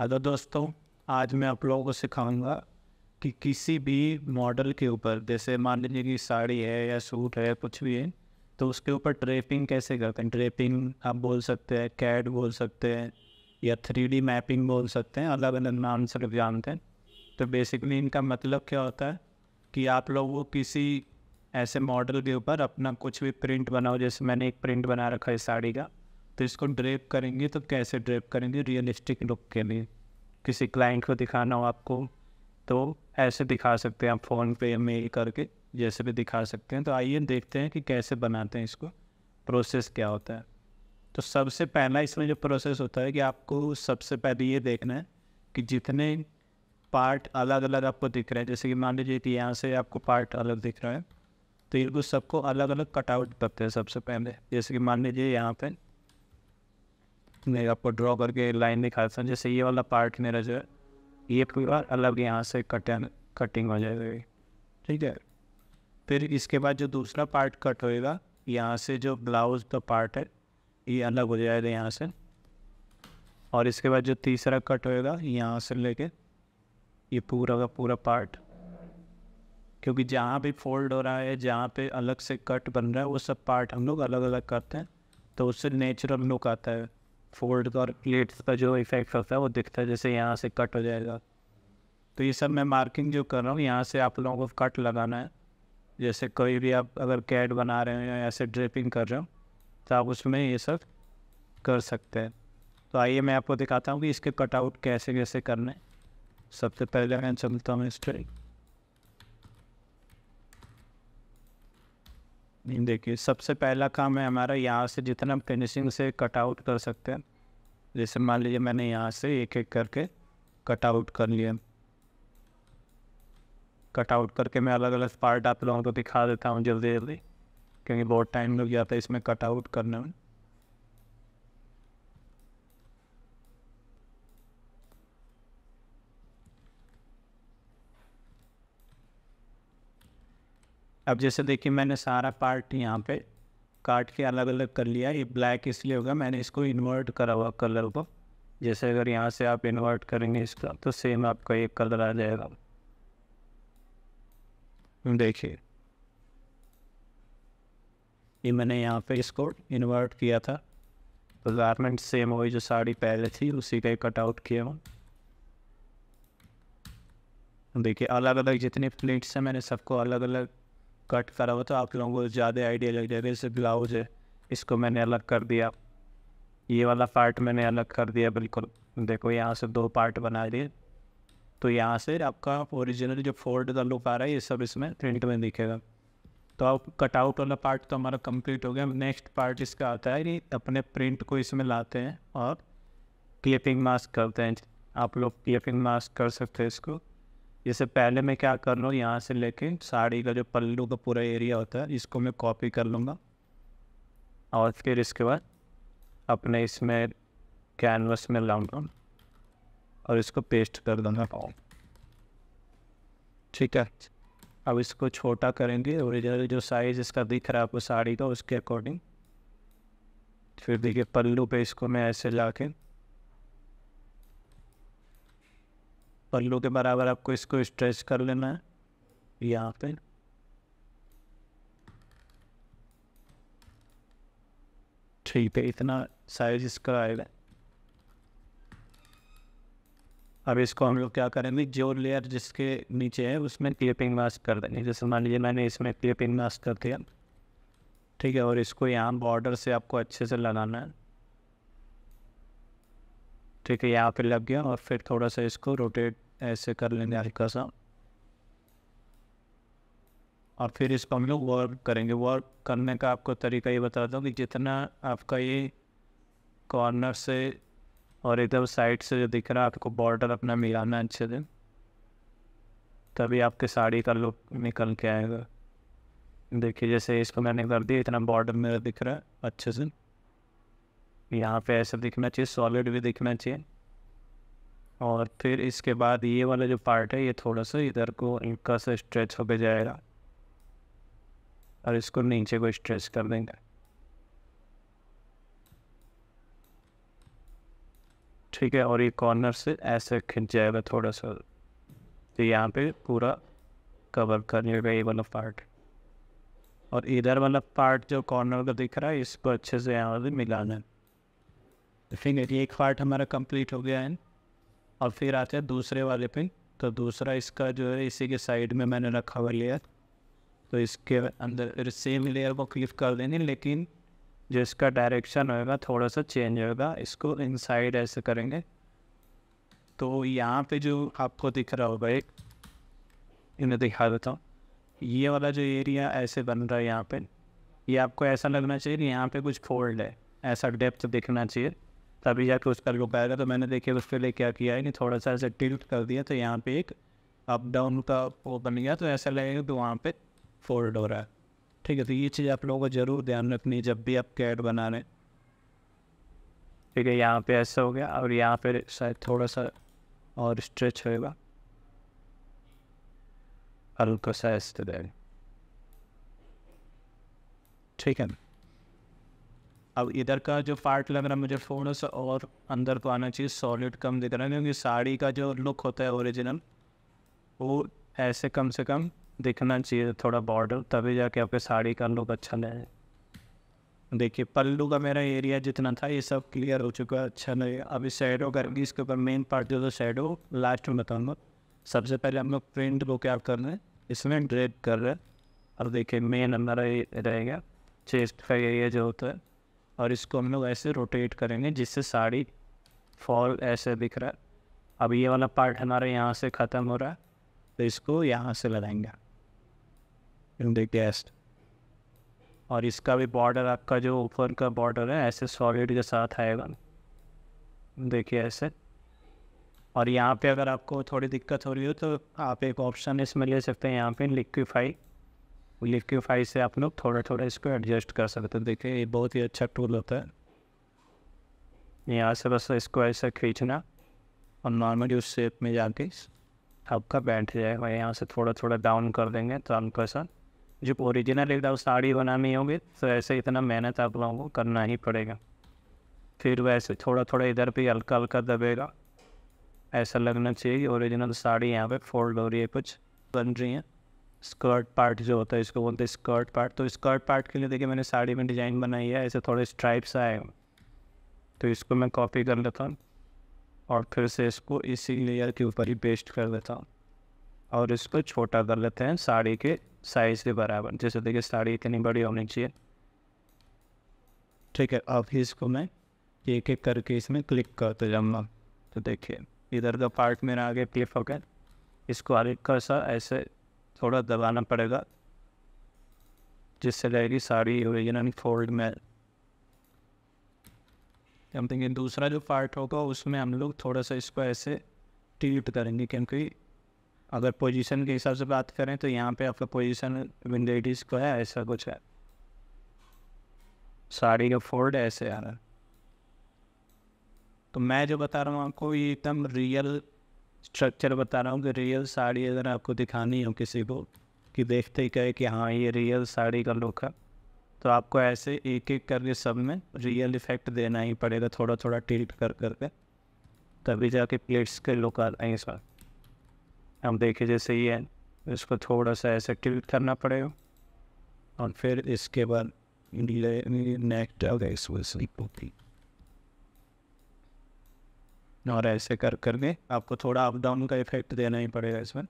Hello दोस्तों आज मैं आप लोगों को सिखाऊंगा कि किसी भी मॉडल के ऊपर जैसे मान लीजिए कि साड़ी है या सूट है कुछ भी है तो उसके ऊपर ड्रेपिंग कैसे करते हैं ड्रेपिंग आप बोल सकते हैं कैड बोल सकते हैं या थ्री मैपिंग बोल सकते हैं अलग अलग नाम से लोग जानते हैं तो बेसिकली इनका मतलब क्या होता है कि आप लोग वो किसी ऐसे मॉडल के ऊपर अपना कुछ भी प्रिंट बनाओ जैसे मैंने एक प्रिंट बना रखा है साड़ी का तो इसको ड्रेप करेंगे तो कैसे ड्रेप करेंगे रियलिस्टिक लुक के लिए किसी क्लाइंट को दिखाना हो आपको तो ऐसे दिखा सकते हैं आप फ़ोन पे मेल करके जैसे भी दिखा सकते हैं तो आइए देखते हैं कि कैसे बनाते हैं इसको प्रोसेस क्या होता है तो सबसे पहला इसमें जो प्रोसेस होता है कि आपको सबसे पहले ये देखना है कि जितने पार्ट अलग अलग आपको दिख रहे हैं जैसे कि मान लीजिए कि यहाँ से आपको पार्ट अलग दिख रहा है तो इनको सबको अलग अलग कटआउट करते हैं सबसे पहले जैसे कि मान लीजिए यहाँ पर में आपको ड्रॉ करके लाइन दिखा सकते जैसे ये वाला पार्ट मेरा जो है ये पूरा अलग यहाँ से कट कटिंग हो जाएगी ठीक है फिर इसके बाद जो दूसरा पार्ट कट होएगा यहाँ से जो ब्लाउज का पार्ट है ये अलग हो जाएगा यहाँ से और इसके बाद जो तीसरा कट होएगा यहाँ से लेके ये पूरा का पूरा पार्ट क्योंकि जहाँ भी फोल्ड हो रहा है जहाँ पे अलग से कट बन रहा है वो सब पार्ट हम लोग अलग अलग करते हैं तो उससे नेचुरल लुक आता है फोल्ड और प्लेट्स का जो इफेक्ट होता है वो दिखता है जैसे यहाँ से कट हो जाएगा तो ये सब मैं मार्किंग जो कर रहा हूँ यहाँ से आप लोगों को कट लगाना है जैसे कोई भी आप अगर कैड बना रहे हो या ऐसे ड्रिपिंग कर रहे हो तो आप उसमें ये सब कर सकते हैं तो आइए मैं आपको दिखाता हूँ कि इसके कटआउट कैसे कैसे करने सबसे पहले मैं चलता हूँ इस ट्रिक देखिए सबसे पहला काम है हमारा यहाँ से जितना फिनिशिंग से कट आउट कर सकते हैं जैसे मान लीजिए मैंने यहाँ से एक एक करके कट आउट कर लिया कट आउट करके मैं अलग अलग पार्ट आप लोगों को दिखा देता हूँ जल्दी जल्दी क्योंकि बहुत टाइम लग जाता है इसमें कट आउट करने में अब जैसे देखिए मैंने सारा पार्ट यहाँ पे काट के अलग अलग कर लिया ये ब्लैक इसलिए होगा मैंने इसको इन्वर्ट करा हुआ कलर को जैसे अगर यहाँ से आप इन्वर्ट करेंगे इसका तो सेम आपका ये कलर आ जाएगा देखिए ये मैंने यहाँ पे इसको इन्वर्ट किया था तो गारमेंट सेम हुई जो साड़ी पहले थी उसी का ही कटआउट किया हूँ देखिए अलग अलग जितने प्लेट्स हैं मैंने सबको अलग अलग कट करा हुआ था आप लोगों को ज़्यादा आइडिया लग जाएगा जैसे ब्लाउज है इसको मैंने अलग कर दिया ये वाला पार्ट मैंने अलग कर दिया बिल्कुल देखो यहाँ से दो पार्ट बना दिए तो यहाँ से आपका ओरिजिनल जो फोल्ड का लुक आ रहा है ये सब इसमें प्रिंट में दिखेगा तो आप कटआउट वाला पार्ट तो हमारा कंप्लीट हो गया नेक्स्ट पार्ट इसका आता है कि अपने प्रिंट को इसमें लाते हैं और क्लिपिंग मास्क करते हैं आप लोग क्लिपिंग मास्क कर सकते हैं इसको जैसे पहले मैं क्या कर लूँ यहाँ से लेके साड़ी का जो पल्लू का पूरा एरिया होता है इसको मैं कॉपी कर लूँगा और फिर इसके बाद अपने इसमें कैनवस में लाऊंगा और इसको पेस्ट कर दूँगा ठीक है अब इसको छोटा करेंगे ओरिजिनल जो साइज़ इसका दिख रहा है आपको साड़ी का उसके अकॉर्डिंग फिर देखिए पल्लू पे इसको मैं ऐसे ला पल्लू के बराबर आपको इसको स्ट्रेच कर लेना है यहाँ पे ठीक है इतना साइज इसका आएगा अब इसको हम लोग क्या करेंगे जो लेयर जिसके नीचे है उसमें क्लिपिंग मास्क कर देंगे जैसे मान लीजिए मैंने इसमें क्लिपिंग मास्क कर दिया ठीक है और इसको यहाँ बॉर्डर से आपको अच्छे से लगाना है ठीक है यहाँ पे लग गया और फिर थोड़ा सा इसको रोटेट ऐसे कर लेंगे हम्म। हल्का सा और फिर इसको हम लोग वर्क करेंगे वर्क करने का आपको तरीका ये बता दूँ कि जितना आपका ये कॉर्नर से और एकदम साइड से जो दिख रहा है आपको बॉर्डर अपना मिलाना अच्छे से तभी आपके साड़ी का लुक निकल के आएगा देखिए जैसे इसको मैंने कर दिया इतना बॉर्डर मेरा दिख रहा है अच्छे से यहाँ पे ऐसा दिखना चाहिए सॉलिड भी दिखना चाहिए और फिर इसके बाद ये वाला जो पार्ट है ये थोड़ा सा इधर को इनका सा स्ट्रेच हो जाएगा और इसको नीचे को स्ट्रेच कर देंगे ठीक है और ये कॉर्नर से ऐसे खिंच जाएगा थोड़ा सा तो यहाँ पे पूरा कवर करने का ये वाला पार्ट और इधर वाला पार्ट जो कॉर्नर का दिख रहा है इसको अच्छे से यहाँ से मिलाना है फिर एक पार्ट हमारा कंप्लीट हो गया है और फिर आते हैं दूसरे वाले पे तो दूसरा इसका जो है इसी के साइड में मैंने रखा हुआ लेयर तो इसके अंदर फिर सेम लेयर को क्लिप कर देंगे लेकिन जो इसका डायरेक्शन होगा थोड़ा सा चेंज होगा इसको इनसाइड ऐसे करेंगे तो यहाँ पे जो आपको दिख रहा होगा एक इन्हें दिखा देता हूँ ये वाला जो एरिया ऐसे बन रहा है यहाँ पे ये आपको ऐसा लगना चाहिए कि यहाँ पे कुछ फोल्ड है ऐसा डेप्थ दिखना चाहिए तभी जाके उसका लुक आएगा तो मैंने देखिए उस पर क्या किया है थोड़ा सा ऐसे टिल्ट कर दिया तो यहाँ पे एक अप डाउन का वो बन गया तो ऐसा लगेगा कि वहाँ पे फोल्ड हो रहा है ठीक है तो ये चीज़ आप लोगों को ज़रूर ध्यान रखनी है जब भी आप कैड बना रहे ठीक है यहाँ पे ऐसा हो गया और यहाँ पे शायद थोड़ा सा और स्ट्रेच होगा हल्का सा ऐसा तो ठीक है अब इधर का जो पार्ट लग रहा है मुझे थोड़ा सा और अंदर को आना चाहिए सॉलिड कम दिख रहा है क्योंकि साड़ी का जो लुक होता है ओरिजिनल वो ऐसे कम से कम दिखना चाहिए थोड़ा बॉर्डर तभी जाके आपके साड़ी का लुक अच्छा लगे देखिए पल्लू का मेरा एरिया जितना था ये सब क्लियर हो चुका है अच्छा नहीं अभी शेडो करेंगे इसके ऊपर मेन पार्ट जो था शेडो लास्ट में बताऊँगा सबसे पहले हम लोग प्रिंट को क्या कर रहे हैं इसमें ड्रेप कर रहे हैं और देखिए मेन हमारा ये रहेगा चेस्ट का एरिया जो होता है और इसको हम लोग ऐसे रोटेट करेंगे जिससे साड़ी फॉल ऐसे दिख रहा है अब ये वाला पार्ट हमारे यहाँ से ख़त्म हो रहा है तो इसको यहाँ से लगाएंगे इन द गेस्ट और इसका भी बॉर्डर आपका जो ऊपर का बॉर्डर है ऐसे सॉलिड के साथ आएगा देखिए ऐसे और यहाँ पे अगर आपको थोड़ी दिक्कत हो रही हो तो आप एक ऑप्शन इसमें ले सकते हैं यहाँ पे लिक्विफाई लिक्विफाई से आप लोग थोड़ा थोड़ा इसको एडजस्ट कर सकते हैं देखिए ये बहुत ही अच्छा टूल होता है यहाँ से बस इसको ऐसा खींचना और नॉर्मली उस शेप में जाके आपका बैठ जाएगा यहाँ से थोड़ा थोड़ा डाउन कर देंगे तो आपका सर जो ओरिजिनल एकदम साड़ी बनानी होगी तो ऐसे इतना मेहनत आप लोगों को करना ही पड़ेगा फिर वैसे थोड़ा थोड़ा इधर भी हल्का हल्का दबेगा ऐसा लगना चाहिए ओरिजिनल साड़ी यहाँ पे फोल्ड हो रही है कुछ बन रही है स्कर्ट पार्ट जो होता है इसको बोलते हैं स्कर्ट पार्ट तो स्कर्ट पार्ट के लिए देखिए मैंने साड़ी में डिज़ाइन बनाई है ऐसे थोड़े स्ट्राइप्स आए तो इसको मैं कॉपी कर लेता हूँ और फिर से इसको इसी लेयर के ऊपर ही पेस्ट कर देता हूँ और इसको छोटा कर लेते हैं साड़ी के साइज़ के बराबर जैसे देखिए साड़ी इतनी बड़ी होनी चाहिए ठीक है अब इसको मैं एक एक करके इसमें क्लिक करते जाऊँगा तो देखिए इधर का पार्ट मेरा आगे क्लिप हो गया इसको आगे का सा ऐसे थोड़ा दबाना पड़ेगा जिससे रहेगी साड़ी ओरिजिनल फोल्ड में समथिंग दूसरा जो पार्ट होगा उसमें हम लोग थोड़ा सा इसको ऐसे टिल्ट करेंगे क्योंकि अगर पोजीशन के हिसाब से बात करें तो यहाँ पे आपका पोजीशन विंडो को है ऐसा कुछ है साड़ी का फोल्ड ऐसे आ रहा है तो मैं जो बता रहा हूँ आपको ये एकदम रियल स्ट्रक्चर बता रहा हूँ कि रियल साड़ी अगर आपको दिखानी हो किसी को कि देखते ही कहे कि हाँ ये रियल साड़ी का लुक है तो आपको ऐसे एक एक करके सब में रियल इफेक्ट देना ही पड़ेगा थोड़ा थोड़ा टिल्ट कर करके तभी जाके प्लेट्स के लुक आ रहे हैं इस हम देखे जैसे ये है इसको थोड़ा सा ऐसे टिल्ट करना पड़ेगा और फिर इसके बाद नेक्स्ट और ऐसे कर करके आपको थोड़ा अप डाउन का इफेक्ट देना ही पड़ेगा इसमें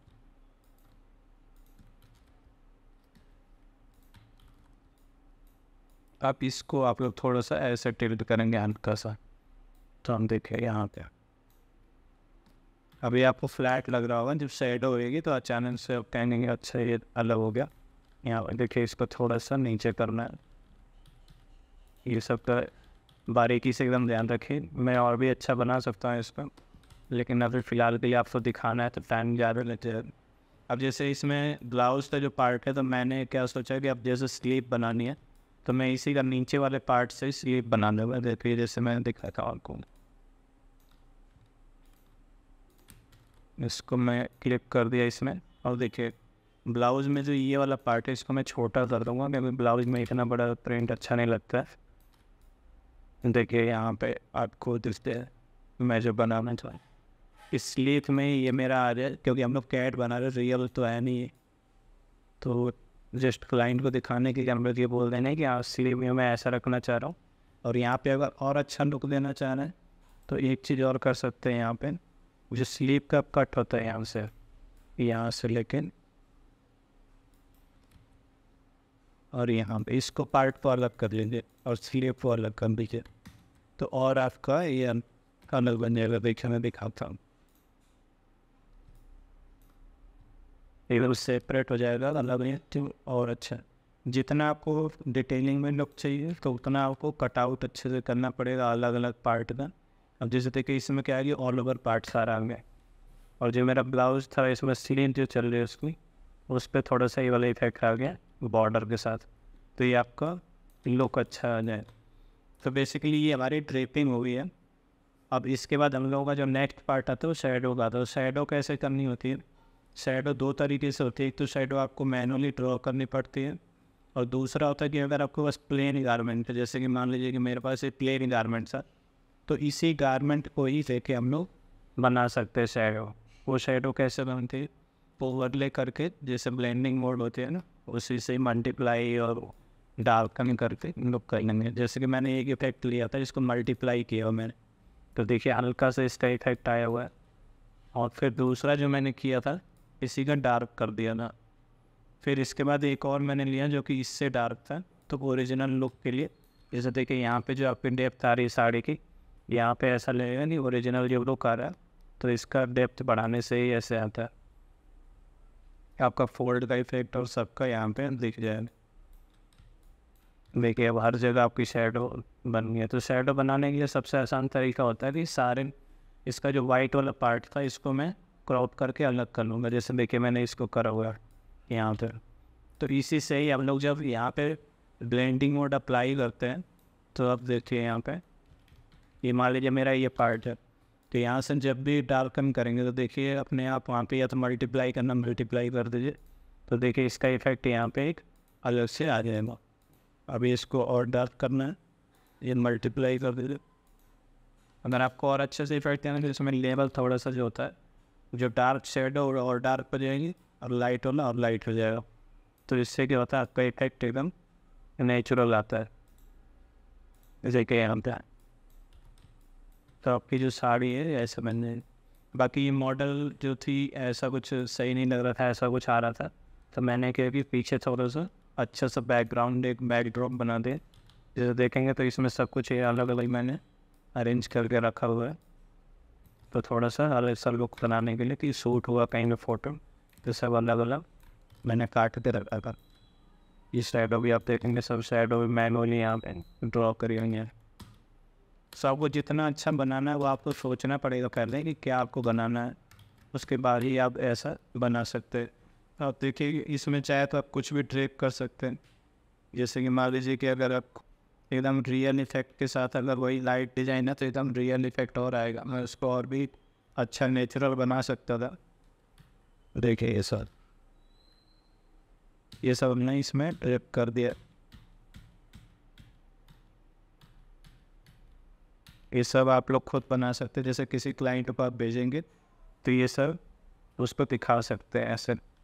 आप इसको आप लोग थोड़ा सा ऐसे टिल्ट करेंगे हल्का सा तो हम देखें यहाँ पे अभी आपको फ्लैट लग रहा होगा जब साइड होगी तो अचानक से आप कहेंगे अच्छा ये अलग हो गया यहाँ पर देखिए इसको थोड़ा सा नीचे करना है ये सब का बारीकी से एकदम ध्यान रखें मैं और भी अच्छा बना सकता हूँ इस पर लेकिन अभी फ़िलहाल के लिए आपको दिखाना है तो टाइम ज़्यादा लेते हैं अब जैसे इसमें ब्लाउज़ का जो पार्ट है तो मैंने क्या सोचा कि अब जैसे स्लीप बनानी है तो मैं इसी का नीचे वाले पार्ट से स्लीप बना लूँगा देखिए जैसे मैंने दिखा था आपको इसको मैं क्लिक कर दिया इसमें और देखिए ब्लाउज़ में जो ये वाला पार्ट है इसको मैं छोटा कर दूँगा क्योंकि ब्लाउज़ में इतना बड़ा प्रिंट अच्छा नहीं लगता है देखिए यहाँ पे आपको दिखते हैं मैं जो बनाना चाहूँ इस स्लीप में ये मेरा आ रहा है क्योंकि हम लोग कैट बना रहे रियल तो है नहीं तो जस्ट क्लाइंट को दिखाने के लिए हम लोग ये बोल देना है कि आप स्लीप में मैं ऐसा रखना चाह रहा हूँ और यहाँ पे अगर और अच्छा लुक देना चाह रहे हैं तो एक चीज़ और कर सकते हैं यहाँ पे जो स्लीप का कट होता है यहाँ से यहाँ से लेकिन और यहाँ पे इसको पार्ट को अलग कर लीजिए और स्लीप को अलग कर दीजिए तो और आपका ये कलर बन जाएगा देखा तो मैं दिखाता हूँ एकदम सेपरेट हो जाएगा अलग है तो और अच्छा जितना आपको डिटेलिंग में लुक चाहिए तो उतना आपको कटआउट अच्छे से करना पड़ेगा अलग अलग पार्ट का अब जैसे देखिए इसमें क्या आ गया ऑल ओवर पार्ट सारा रहा है और जो मेरा ब्लाउज था इसमें स्लीन जो चल रही है उसकी उस पर थोड़ा सा ये वाला इफेक्ट आ गया बॉर्डर के साथ तो ये आपका लुक अच्छा आ जाए तो बेसिकली ये हमारी ड्रेपिंग हुई है अब इसके बाद हम लोगों का जो नेक्स्ट पार्ट आता है वो शेडो का आता है शेडो कैसे करनी होती है शेडो दो तरीके से होती है एक तो शेडो आपको मैनुअली ड्रॉ करनी पड़ती है और दूसरा होता है कि अगर आपके पास प्लेन गारमेंट है जैसे कि मान लीजिए कि मेरे पास एक प्लेन गारमेंट था तो इसी गारमेंट को ही देखे हम लोग बना सकते हैं शेडो वो शेडो कैसे बनती है ओवरले करके जैसे ब्लेंडिंग मोड होते हैं ना उसी से मल्टीप्लाई और कम करके इन लोग कर लेंगे जैसे कि मैंने एक इफेक्ट लिया था जिसको मल्टीप्लाई किया मैंने तो देखिए हल्का सा इसका इफेक्ट आया हुआ है और फिर दूसरा जो मैंने किया था इसी का डार्क कर दिया था फिर इसके बाद एक और मैंने लिया जो कि इससे डार्क था तो ओरिजिनल लुक के लिए जैसे देखिए यहाँ पे जो आपकी डेप्थ आ रही है साड़ी की यहाँ पे ऐसा लगेगा नहीं ओरिजिनल जो लुक आ रहा है तो इसका डेप्थ बढ़ाने से ही ऐसे आता है आपका फोल्ड का इफेक्ट और सबका यहाँ पे दिख जाएगा देखिए अब हर जगह आपकी शेडो बन गई है तो शेडो बनाने के लिए सबसे आसान तरीका होता है कि सारे इसका जो वाइट वाला पार्ट था इसको मैं क्रॉप करके अलग कर लूँगा जैसे देखिए मैंने इसको करा हुआ यहाँ पर तो इसी से ही हम लोग जब यहाँ पे ब्लेंडिंग मोड अप्लाई करते हैं तो अब देखिए यहाँ पे ये मान लीजिए मेरा ये पार्ट है तो यहाँ से जब भी डार्कन करेंगे तो देखिए अपने आप वहाँ पे या तो मल्टीप्लाई करना मल्टीप्लाई कर दीजिए तो देखिए इसका इफेक्ट यहाँ पे एक अलग से आ जाएगा अभी इसको और डार्क करना है ये मल्टीप्लाई कर दीजिए अगर आपको और अच्छे से इफेक्ट देना है तो इसमें लेवल थोड़ा सा जो होता है जो डार्क शेड हो और डार्क हो जाएगी और लाइट होना और लाइट हो जाएगा तो इससे क्या होता है आपका इफेक्ट एकदम नेचुरल आता है जैसे कि हम तो आपकी जो साड़ी है ऐसा मैंने बाकी ये मॉडल जो थी ऐसा कुछ सही नहीं लग रहा था ऐसा कुछ आ रहा था तो मैंने कहा कि पीछे थोड़ा सा अच्छा सा बैकग्राउंड एक बैकड्रॉप बना दें जैसे देखेंगे तो इसमें सब कुछ ये अलग अलग मैंने अरेंज करके रखा हुआ है तो थोड़ा सा अलग सा लुक बनाने के लिए कि सूट हुआ कहीं में फ़ोटो तो सब अलग अलग मैंने काट के रखा था इस साइडों भी आप देखेंगे सब साइडों भी मैनुअली यहाँ पे ड्रॉ करी हुई है सब वो जितना अच्छा बनाना है वो आपको सोचना पड़ेगा पहले कि क्या आपको बनाना है उसके बाद ही आप ऐसा बना सकते आप देखिए इसमें चाहे तो आप कुछ भी ट्रेक कर सकते हैं जैसे कि मान लीजिए कि अगर आप एकदम रियल इफेक्ट के साथ अगर वही लाइट डिजाइन है तो एकदम रियल इफेक्ट और आएगा मैं उसको और भी अच्छा नेचुरल बना सकता था देखिए ये सर ये सब हमने इसमें ट्रेप कर दिया ये सब आप लोग खुद बना सकते हैं जैसे किसी क्लाइंट को आप भेजेंगे तो ये सब उस पर दिखा सकते हैं ऐसे